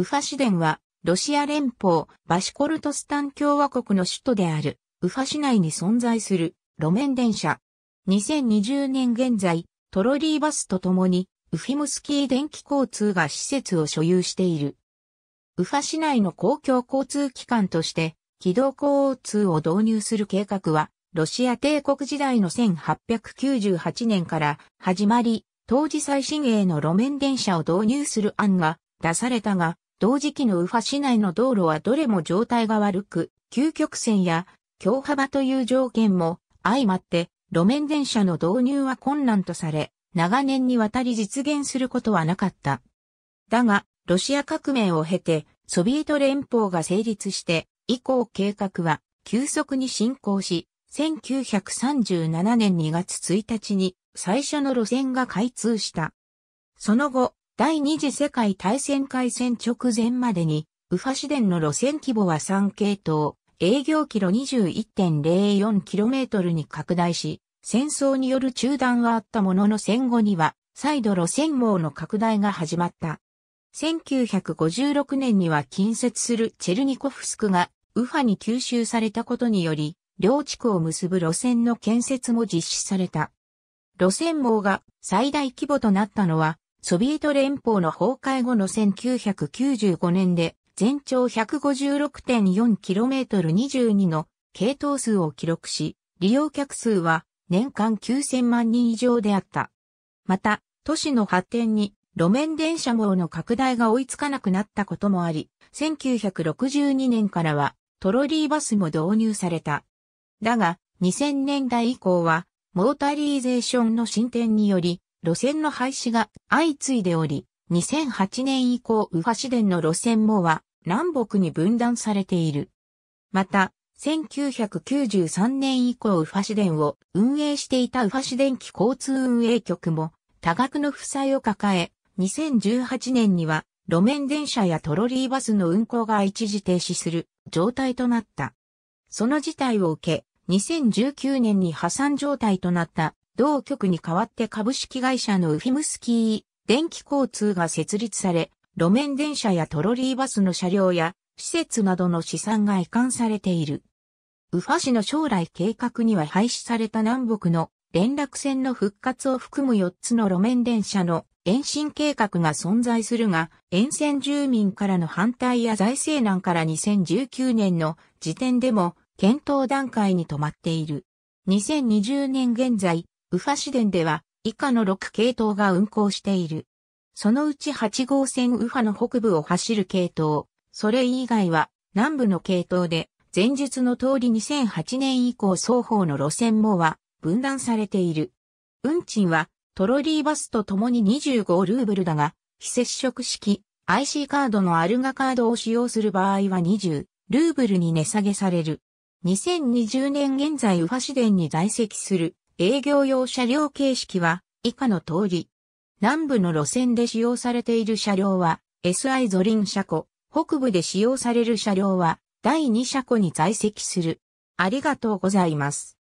ウファ市電は、ロシア連邦、バシコルトスタン共和国の首都である、ウファ市内に存在する、路面電車。2020年現在、トロリーバスと共に、ウフィムスキー電気交通が施設を所有している。ウファ市内の公共交通機関として、軌道交通を導入する計画は、ロシア帝国時代の1898年から始まり、当時最新鋭の路面電車を導入する案が出されたが、同時期のウファ市内の道路はどれも状態が悪く、急曲線や強幅という条件も相まって路面電車の導入は困難とされ、長年にわたり実現することはなかった。だが、ロシア革命を経て、ソビエト連邦が成立して、以降計画は急速に進行し、1937年2月1日に最初の路線が開通した。その後、第二次世界大戦開戦直前までに、ウファ市電の路線規模は3系統、営業キロ 21.04km に拡大し、戦争による中断はあったものの戦後には、再度路線網の拡大が始まった。1956年には近接するチェルニコフスクがウファに吸収されたことにより、両地区を結ぶ路線の建設も実施された。路線網が最大規模となったのはソビエト連邦の崩壊後の1995年で全長 156.4km22 の系統数を記録し、利用客数は年間9000万人以上であった。また、都市の発展に路面電車網の拡大が追いつかなくなったこともあり、1962年からはトロリーバスも導入された。だが、2000年代以降は、モータリーゼーションの進展により、路線の廃止が相次いでおり、2008年以降右派市電の路線もは南北に分断されている。また、1993年以降右派市電を運営していた右派市電機交通運営局も多額の負債を抱え、2018年には路面電車やトロリーバスの運行が一時停止する状態となった。その事態を受け、2019年に破産状態となった同局に代わって株式会社のウフィムスキー電気交通が設立され、路面電車やトロリーバスの車両や施設などの資産が移管されている。ウファ市の将来計画には廃止された南北の連絡線の復活を含む4つの路面電車の延伸計画が存在するが、沿線住民からの反対や財政難から2019年の時点でも検討段階に止まっている。2020年現在、ウファ市電では以下の6系統が運行している。そのうち8号線ウファの北部を走る系統、それ以外は南部の系統で、前述の通り2008年以降双方の路線もは分断されている。運賃はトロリーバスと共に25ルーブルだが、非接触式 IC カードのアルガカードを使用する場合は20ルーブルに値下げされる。2020年現在ウファ市電に在籍する営業用車両形式は以下の通り。南部の路線で使用されている車両は SI ゾリン車庫、北部で使用される車両は第2車庫に在籍する。ありがとうございます。